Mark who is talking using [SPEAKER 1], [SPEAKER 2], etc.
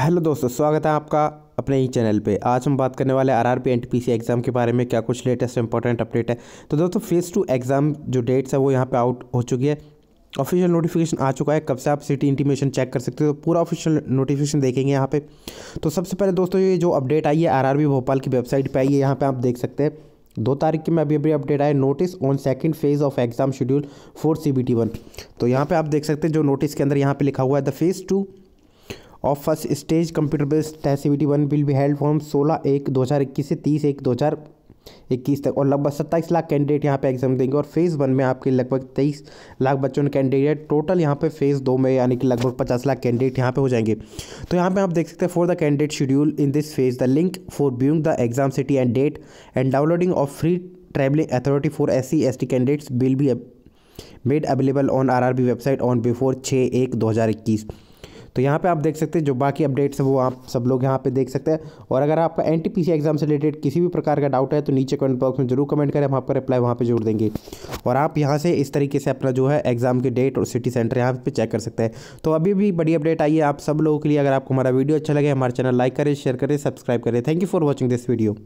[SPEAKER 1] hello दोस्तों स्वागत है आपका अपने ही चैनल पे आज हम बात करने वाले R R N T P C exam के बारे में क्या कुछ लेटेस्ट इंपॉर्टेंट अपडेट है तो दोस्तों फेज़ टू एग्ज़ाम जो डेट्स है वो यहाँ पे आउट हो चुकी है ऑफिशियल नोटिफिकेशन आ चुका है कब से आप सिटी इंटीमेशन चेक कर सकते हो तो पूरा ऑफिशियल नोटिफिकेशन देखेंगे यहाँ पर तो सबसे पहले दोस्तों ये जो अपडेट आई है आर भोपाल की वेबसाइट पर आई है यहाँ पर आप देख सकते हैं दो तारीख की मैं अभी अभी अपडेट आया notice on second phase of exam schedule for C B T one तो यहाँ पे आप देख सकते हैं जो नोटिस के अंदर यहाँ पे लिखा हुआ है the phase two of first stage computer based test CBT one will be held from सोलह एक दो हज़ार इक्कीस से तीस एक दो हज़ार इक्कीस तक और लगभग सत्ताईस लाख कैंडिडेट यहाँ पे एग्जाम देंगे और फेज़ वन में आपके लगभग तेईस लाख बच्चों ने कैंडिडेट टोटल यहाँ पे फेज़ दो में यानी कि लगभग पचास लाख कैंडिडेट यहाँ पे हो जाएंगे तो यहाँ पे आप देख सकते हैं for the candidate schedule in this phase the link for viewing the exam city and date and downloading of free travelling authority for S C S T candidates will be made available on R R B website on before छः एक दो हज़ार इक्कीस तो यहाँ पे आप देख सकते हैं जो बाकी अपडेट्स हैं वो आप सब लोग यहाँ पे देख सकते हैं और अगर आपका एन एग्जाम से रिलेटेड किसी भी प्रकार का डाउट है तो नीचे कमेंट बॉक्स में जरूर कमेंट करें हम आपका रिप्लाई वहाँ पर जोड़ देंगे और आप यहाँ से इस तरीके से अपना जो है एग्जाम की डेट और सिटी सेंटर यहाँ पर चेक कर सकते हैं तो अभी भी बड़ी अपडेट आई है आप सब लोगों के लिए अगर आपको हमारा वीडियो अच्छा लगे हमारे चैनल लाइक करें शेयर करें सब्सक्राइब करें thank you for watching this video